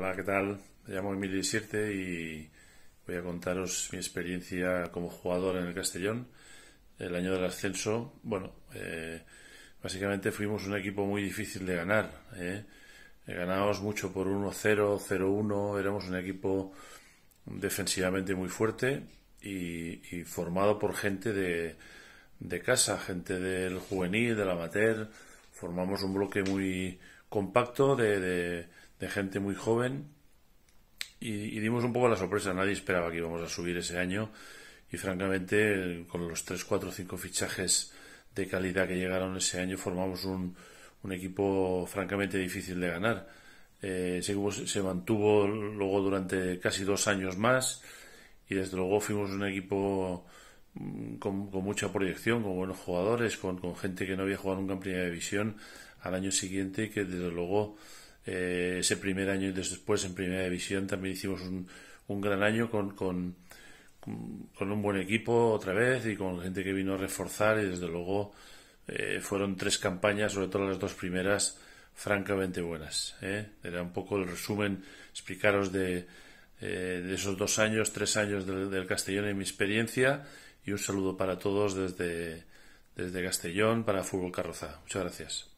Hola, ¿qué tal? Me llamo Emilio Isierte y voy a contaros mi experiencia como jugador en el Castellón, el año del ascenso. Bueno, eh, básicamente fuimos un equipo muy difícil de ganar. ¿eh? Eh, ganábamos mucho por 1-0, 0-1, éramos un equipo defensivamente muy fuerte y, formado por gente de, de, casa, gente del juvenil, del amateur. Formamos un bloque muy compacto de de gente muy joven y, dimos un poco la sorpresa, nadie esperaba que íbamos a subir ese año y francamente con los 3, 4, 5 fichajes de calidad que llegaron ese año formamos un, equipo francamente difícil de ganar. Eh, se mantuvo luego durante casi dos años más y desde luego fuimos un equipo mm, con, mucha proyección, con buenos jugadores, con, con gente que no había jugado nunca en primera división al año siguiente que desde luego eh, ese primer año y después en primera división también hicimos un, gran año con, un buen equipo otra vez y con gente que vino a reforzar y desde luego eh, fueron tres campañas, sobre todo las dos primeras, francamente buenas. ¿eh? Era un poco el resumen, explicaros de, esos dos años, tres años del, del Castellón y mi experiencia y un saludo para todos desde, desde Castellón para Fútbol Carroza. Muchas gracias.